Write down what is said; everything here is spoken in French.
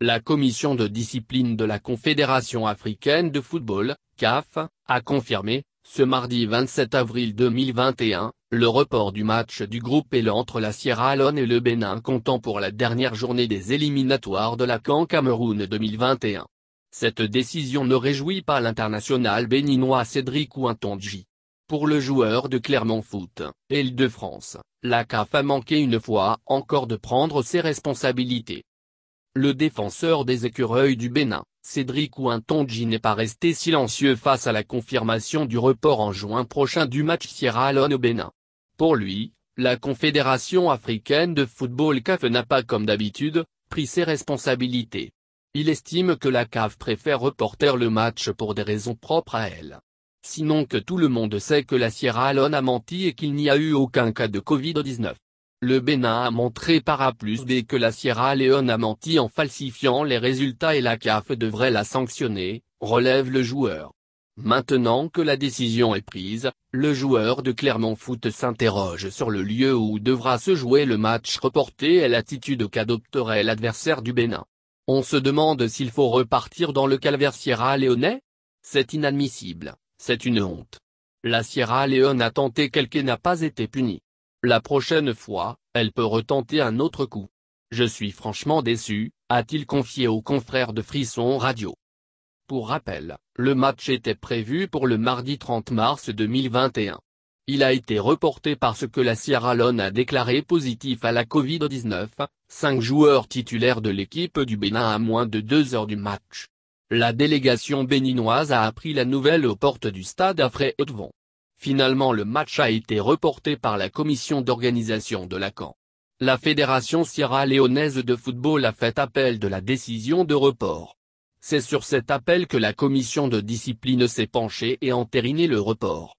La commission de discipline de la Confédération africaine de football, CAF, a confirmé, ce mardi 27 avril 2021, le report du match du groupe L entre la Sierra Leone et le Bénin comptant pour la dernière journée des éliminatoires de la CAN Cameroun 2021. Cette décision ne réjouit pas l'international béninois Cédric Ouintondji. Pour le joueur de Clermont Foot, L de france la CAF a manqué une fois encore de prendre ses responsabilités. Le défenseur des écureuils du Bénin, Cédric Ouintonji n'est pas resté silencieux face à la confirmation du report en juin prochain du match Sierra Leone au Bénin. Pour lui, la Confédération africaine de football CAF n'a pas comme d'habitude, pris ses responsabilités. Il estime que la CAF préfère reporter le match pour des raisons propres à elle. Sinon que tout le monde sait que la Sierra Leone a menti et qu'il n'y a eu aucun cas de Covid-19. Le Bénin a montré par A plus B que la Sierra Leone a menti en falsifiant les résultats et la CAF devrait la sanctionner, relève le joueur. Maintenant que la décision est prise, le joueur de Clermont Foot s'interroge sur le lieu où devra se jouer le match reporté et l'attitude qu'adopterait l'adversaire du Bénin. On se demande s'il faut repartir dans le calvaire Sierra Leone C'est inadmissible, c'est une honte. La Sierra Leone a tenté quelque n'a pas été punie. La prochaine fois, elle peut retenter un autre coup. Je suis franchement déçu, a-t-il confié au confrère de Frisson Radio. Pour rappel, le match était prévu pour le mardi 30 mars 2021. Il a été reporté parce que la Sierra Leone a déclaré positif à la Covid-19, Cinq joueurs titulaires de l'équipe du Bénin à moins de 2 heures du match. La délégation béninoise a appris la nouvelle aux portes du stade à Finalement le match a été reporté par la commission d'organisation de Lacan. La Fédération sierra-léonaise de football a fait appel de la décision de report. C'est sur cet appel que la commission de discipline s'est penchée et entériné le report.